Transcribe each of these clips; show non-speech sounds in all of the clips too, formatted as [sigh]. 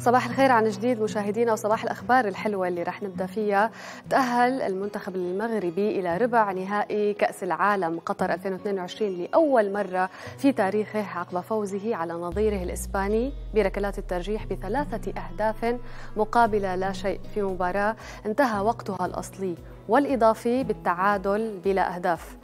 صباح الخير عن جديد مشاهدينا وصباح الاخبار الحلوه اللي رح نبدا فيها تاهل المنتخب المغربي الى ربع نهائي كاس العالم قطر 2022 لاول مره في تاريخه عقب فوزه على نظيره الاسباني بركلات الترجيح بثلاثه اهداف مقابل لا شيء في مباراه انتهى وقتها الاصلي والإضافي بالتعادل بلا أهداف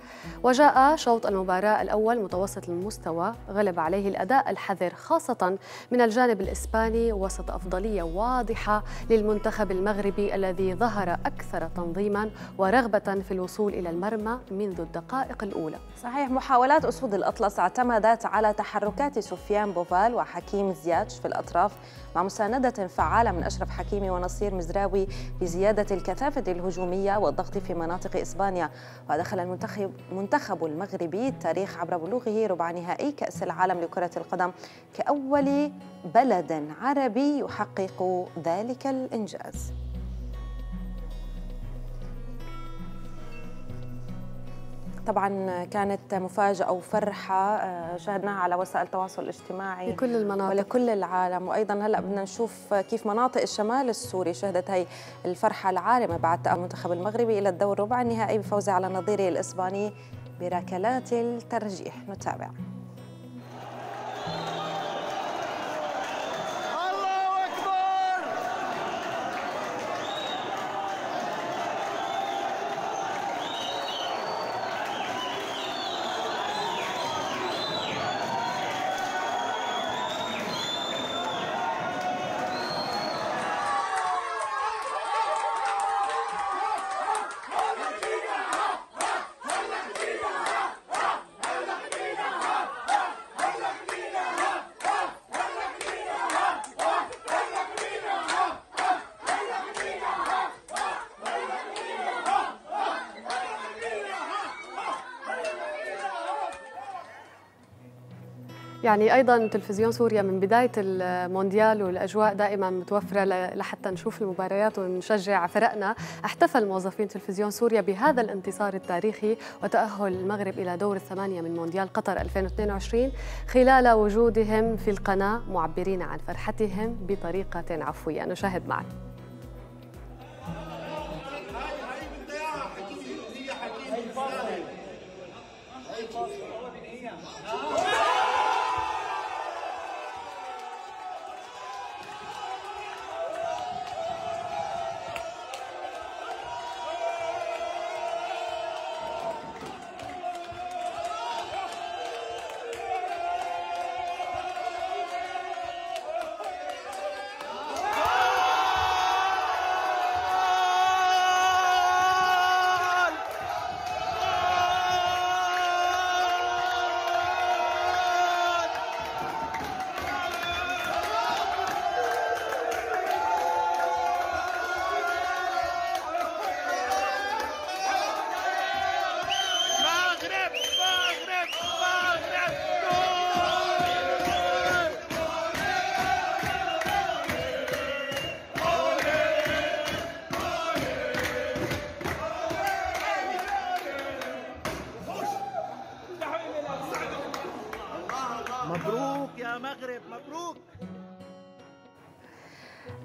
وجاء شوط المباراة الأول متوسط المستوى غلب عليه الأداء الحذر خاصة من الجانب الإسباني وسط أفضلية واضحة للمنتخب المغربي الذي ظهر أكثر تنظيما ورغبة في الوصول إلى المرمى منذ الدقائق الأولى صحيح محاولات أسود الأطلس اعتمدت على تحركات سفيان بوفال وحكيم زياتش في الأطراف مع مساندة فعالة من أشرف حكيمي ونصير مزراوي بزيادة الكثافة الهجومية الضغط في مناطق إسبانيا ودخل المنتخب منتخب المغربي التاريخ عبر بلوغه ربع نهائي كأس العالم لكرة القدم كأول بلد عربي يحقق ذلك الإنجاز طبعا كانت مفاجأة وفرحة آه، شاهدناها على وسائل التواصل الاجتماعي لكل المناطق ولكل العالم وأيضا هلأ بدنا نشوف كيف مناطق الشمال السوري شهدت هي الفرحة العارمة بعد تأهل المنتخب المغربي إلى الدور الربع النهائي بفوزه على نظيره الإسباني بركلات الترجيح نتابع يعني أيضا تلفزيون سوريا من بداية المونديال والأجواء دائما متوفرة لحتى نشوف المباريات ونشجع فرقنا احتفل موظفين تلفزيون سوريا بهذا الانتصار التاريخي وتأهل المغرب إلى دور الثمانية من مونديال قطر 2022 خلال وجودهم في القناة معبرين عن فرحتهم بطريقة عفوية نشاهد معك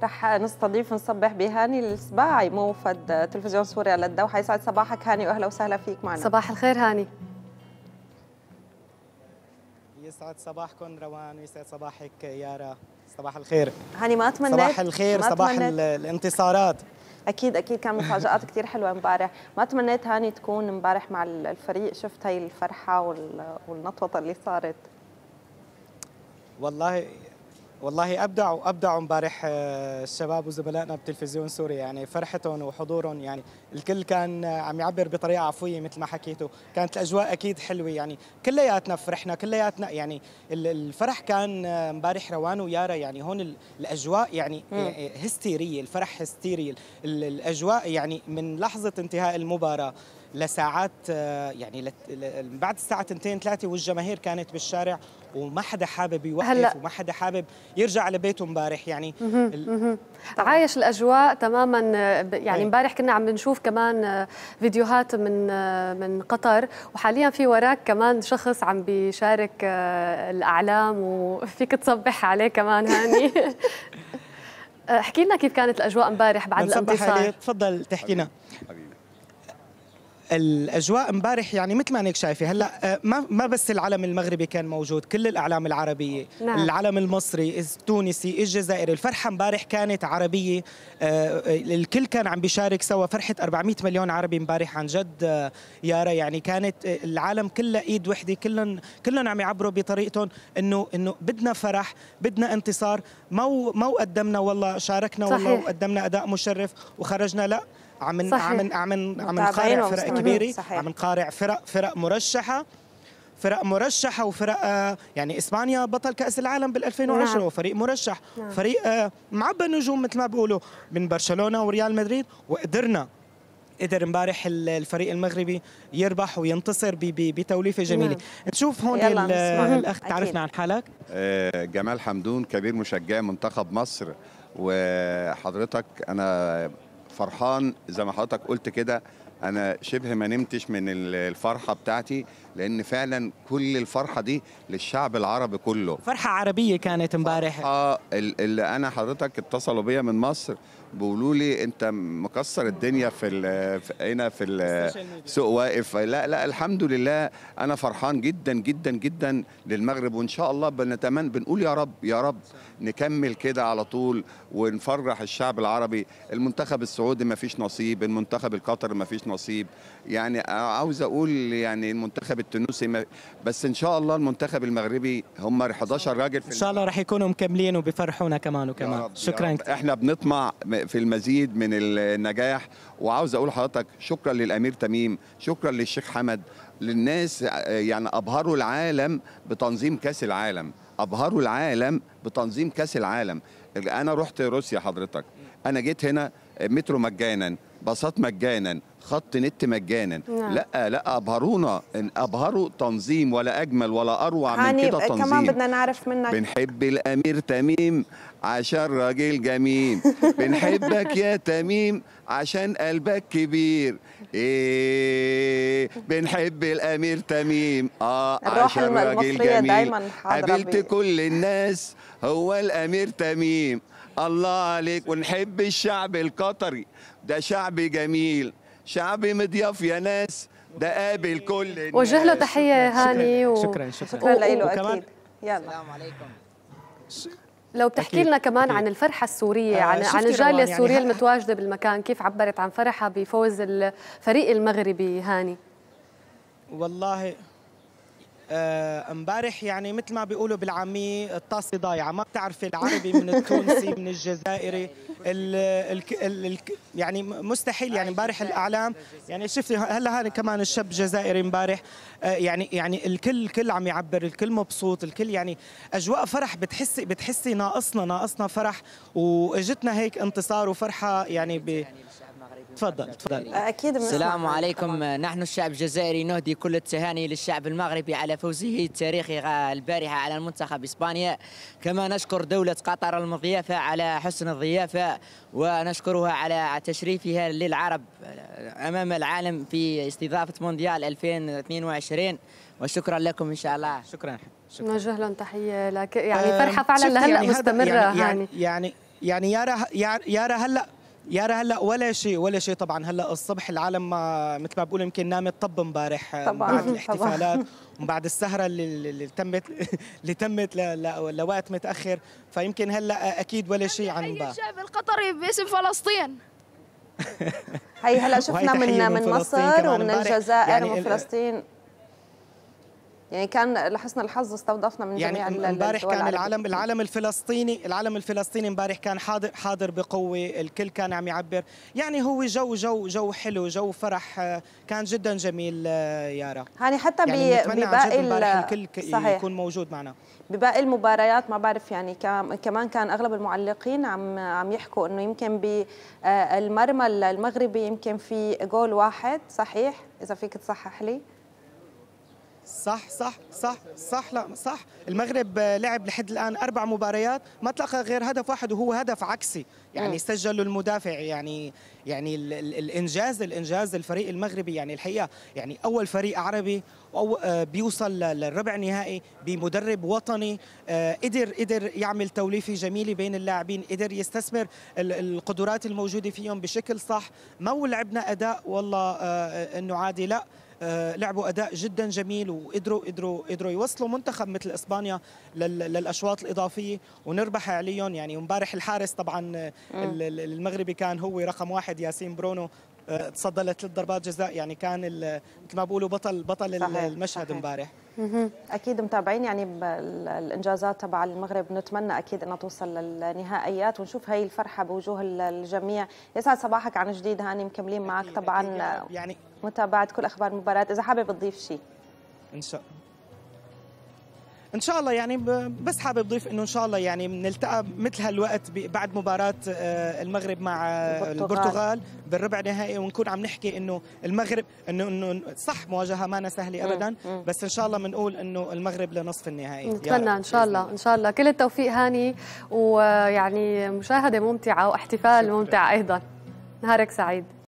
رح نستضيف ونصبح بهاني السباعي موفد تلفزيون سوريا للدوحه يسعد صباحك هاني واهلا وسهلا فيك معنا صباح الخير هاني يسعد صباحكم روان ويسعد صباحك يارا صباح الخير هاني ما اتمنى صباح الخير صباح الانتصارات اكيد اكيد كان مفاجات كثير حلوه امبارح ما تمنيت هاني تكون امبارح مع الفريق شفت هي الفرحه والنطوطه اللي صارت والله والله ابدعوا ابدعوا امبارح آه، الشباب وزملائنا بتلفزيون سوريا يعني فرحتهم وحضورهم يعني الكل كان آه، عم يعبر بطريقه عفويه مثل ما حكيتوا كانت الاجواء اكيد حلوه يعني كلياتنا فرحنا كلياتنا يعني الفرح كان آه، امبارح روان ويارا يعني هون الاجواء يعني هستيريه الفرح هستيري الاجواء يعني من لحظه انتهاء المباراه لساعات آه، يعني بعد الساعه 2 3 والجماهير كانت بالشارع وما حدا حابب يوقف هلا. وما حدا حابب يرجع لبيته امبارح يعني مهم. ال... عايش الاجواء تماما آه، يعني إيه. امبارح كنا عم نشوف كمان آه، فيديوهات من من قطر وحاليا في وراك كمان شخص عم بيشارك الاعلام وفيك تصبح عليه كمان هاني [laughs] احكي لنا كيف كانت الاجواء امبارح بعد الانتصار تفضل تحكي لنا حبيبي. الاجواء امبارح يعني مثل ما انك شايفه هلا آه، ما ما بس العلم المغربي كان موجود كل الاعلام العربيه نعم. العلم المصري التونسي الجزائري الفرحه امبارح كانت عربيه آه، آه، الكل كان عم بيشارك سوا فرحه 400 مليون عربي امبارح عن جد يارا يعني كانت العالم كله ايد وحده كلهم كلهم عم يعبروا بطريقتهم انه انه بدنا فرح بدنا انتصار مو مو قدمنا والله شاركنا صحيح. والله وقدمنا اداء مشرف وخرجنا لا عم عم عم عم نقارع فرق كبيره عم نقارع فرق فرق مرشحه فرق مرشحه وفرق آه، يعني اسبانيا بطل كاس العالم بال2010 نعم. وفريق مرشح نعم. فريق آه، معبى نجوم مثل ما بيقولوا من برشلونه وريال مدريد وقدرنا قدر امبارح الفريق المغربي يربح وينتصر بتوليفه جميله نعم. نشوف هون الاخ تعرفنا عن حالك آه، جمال حمدون كبير مشجع منتخب مصر وحضرتك انا فرحان زي ما حضرتك قلت كده انا شبه ما نمتش من الفرحه بتاعتي لان فعلا كل الفرحه دي للشعب العربي كله فرحه عربيه كانت امبارح اه اللي انا حضرتك اتصلوا بيا من مصر بيقولوا لي انت مكسر الدنيا في هنا في السوق واقف لا لا الحمد لله انا فرحان جدا جدا جدا للمغرب وان شاء الله بنتمنى بنقول يا رب يا رب نكمل كده على طول ونفرح الشعب العربي المنتخب السعودي ما فيش نصيب المنتخب القطري ما فيش نصيب يعني عاوز اقول يعني المنتخب التونسي بس ان شاء الله المنتخب المغربي هم 11 راجل في ان شاء الله راح يكونوا مكملين وبيفرحونا كمان وكمان شكرا احنا بنطمع في المزيد من النجاح وعاوز اقول لحضرتك شكرا للامير تميم شكرا للشيخ حمد للناس يعني ابهروا العالم بتنظيم كاس العالم ابهروا العالم بتنظيم كاس العالم انا رحت روسيا حضرتك انا جيت هنا مترو مجانا باصات مجانا خط نت مجانا نعم. لا لا ابهرونا ان ابهروا تنظيم ولا اجمل ولا اروع من كده تنظيم كمان بدنا نعرف منك بنحب الامير تميم عشان راجل جميل بنحبك يا تميم عشان قلبك كبير ايه بنحب الامير تميم اه عشان راجل جميل قابلت كل الناس هو الامير تميم الله عليك ونحب الشعب القطري ده شعبي جميل شعبي مضياف يا ناس ده قابل كل الناس وجه له تحيه هاني و... شكرا شكرا شكرا له اكيد يلا السلام عليكم لو بتحكي أكيد. لنا كمان أكيد. عن الفرحة السورية آه عن عن الجالية يعني السورية يعني المتواجدة بالمكان كيف عبرت عن فرحها بفوز الفريق المغربي هاني والله آه، امبارح يعني مثل ما بيقولوا بالعاميه الطاسه ضايعه ما بتعرفي العربي من التونسي من الجزائري ال ال ال يعني مستحيل يعني امبارح الاعلام يعني شفتي هلا هذا كمان الشاب جزائري امبارح آه، يعني يعني الكل الكل عم يعبر الكل مبسوط الكل يعني اجواء فرح بتحسي بتحسي ناقصنا ناقصنا فرح واجتنا هيك انتصار وفرحه يعني ب تفضل تفضل اكيد السلام عليكم نحن الشعب الجزائري نهدي كل التهاني للشعب المغربي على فوزه التاريخي البارحه على المنتخب اسبانيا كما نشكر دوله قطر المضيافه على حسن الضيافه ونشكرها على تشريفها للعرب امام العالم في استضافه مونديال 2022 وشكرا لكم ان شاء الله شكرا شكرا نوجه لهم تحيه لك يعني آه، فرحه فعلا لهلا يعني مستمره يعني يعني يعني, يعني يا راه يا هلا يارا هلا ولا شيء ولا شيء طبعا هلا الصبح العالم ما مثل ما بقول يمكن نامت طب امبارح آه، بعد الاحتفالات ومن بعد السهره اللي, اللي تمت [laughs] اللي تمت لوقت متاخر فيمكن هلا اكيد ولا شيء عن امبارح الشعب القطري باسم فلسطين هي هلا [laughs] شفنا من من, من مصر ومن الجزائر يعني ومن فلسطين يعني كان لحسن الحظ استضفنا من يعني جميع امبارح كان العالم العالم الفلسطيني العالم الفلسطيني امبارح كان حاضر حاضر بقوه الكل كان عم يعبر يعني هو جو جو جو حلو جو فرح آه، كان جدا جميل آه، يارا يعني حتى يعني بباقي الكل صحيح. يكون موجود معنا بباقي المباريات ما بعرف يعني كمان كان اغلب المعلقين عم عم يحكوا انه يمكن بالمرمى آه، المغربي يمكن في جول واحد صحيح اذا فيك تصحح لي صح صح صح صح لا صح المغرب لعب لحد الان اربع مباريات ما تلقى غير هدف واحد وهو هدف عكسي يعني سجله المدافع يعني يعني الانجاز الانجاز الفريق المغربي يعني الحقيقه يعني اول فريق عربي أو آه، بيوصل للربع نهائي بمدرب وطني آه، قدر قدر يعمل توليفه جميله بين اللاعبين قدر يستثمر القدرات الموجوده فيهم بشكل صح ما لعبنا اداء والله آه، انه عادي لا آه، لعبوا اداء جدا جميل وقدروا قدروا قدروا يوصلوا منتخب مثل اسبانيا للاشواط الاضافيه ونربح عليهم يعني امبارح الحارس طبعا آه، المغربي كان هو رقم واحد ياسين برونو آه، تصدى لثلاث ضربات جزاء يعني كان مثل ما بيقولوا بطل بطل صحيح المشهد امبارح اكيد متابعين يعني الانجازات تبع المغرب نتمنى اكيد انها توصل للنهائيات ونشوف هاي الفرحه بوجوه الجميع يسعد صباحك عن جديد هاني مكملين معك طبعا يعني-, يعني متابعه كل اخبار المباراه اذا حابب تضيف شيء ان شاء الله ان شاء الله يعني بس حابب اضيف انه ان شاء الله يعني بنلتقى مثل هالوقت بعد مباراه آه، المغرب مع آه، البرتغال, البرتغال بالربع نهائي ونكون عم نحكي انه المغرب انه انه صح مواجهه ما سهله ابدا بس ان شاء الله بنقول انه المغرب لنصف النهائي نتمنى ان شاء الله ان شاء الله كل التوفيق هاني ويعني مشاهده ممتعه واحتفال شكرا. ممتع ايضا نهارك سعيد